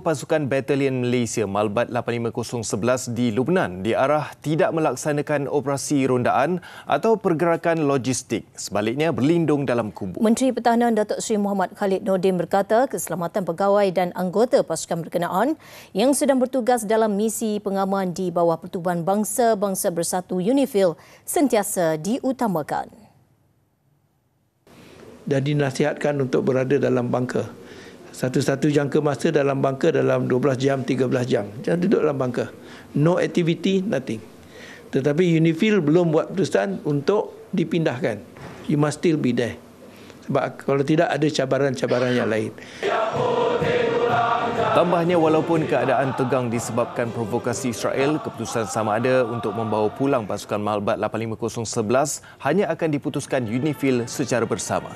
pasukan batalion Malaysia Malbat 85011 di Lubnan diarah tidak melaksanakan operasi rondaan atau pergerakan logistik sebaliknya berlindung dalam kubu. Menteri Pertahanan Datuk Seri Muhammad Khalid Nordin berkata keselamatan pegawai dan anggota pasukan berkenaan yang sedang bertugas dalam misi pengaman di bawah Pertubuhan Bangsa-Bangsa Bersatu UNIFIL sentiasa diutamakan. Dan dinasihatkan untuk berada dalam bangker satu-satu jangka masa dalam bangka dalam 12 jam, 13 jam. Jangan duduk dalam bangka. No activity, nothing. Tetapi Unifil belum buat keputusan untuk dipindahkan. You must still be there. Sebab kalau tidak ada cabaran-cabaran yang lain. Tambahnya walaupun keadaan tegang disebabkan provokasi Israel, keputusan sama ada untuk membawa pulang pasukan Malbat 85011 hanya akan diputuskan Unifil secara bersama.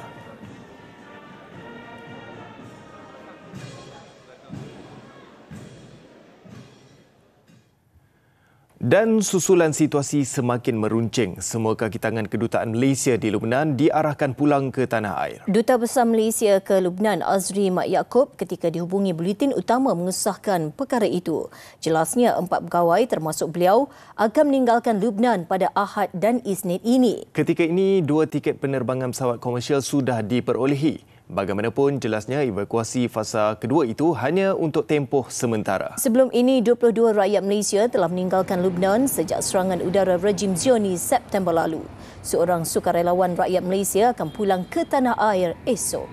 Dan susulan situasi semakin meruncing. Semua kaki tangan kedutaan Malaysia di Lubnan diarahkan pulang ke tanah air. Duta Besar Malaysia ke Lubnan Azri Mak Yaakob ketika dihubungi bulletin utama mengesahkan perkara itu. Jelasnya empat pegawai termasuk beliau akan meninggalkan Lubnan pada Ahad dan Isnin ini. Ketika ini dua tiket penerbangan pesawat komersial sudah diperolehi. Bagaimanapun jelasnya evakuasi fasa kedua itu hanya untuk tempoh sementara. Sebelum ini 22 rakyat Malaysia telah meninggalkan Lebanon sejak serangan udara rejim Zionis September lalu. Seorang sukarelawan rakyat Malaysia akan pulang ke tanah air esok.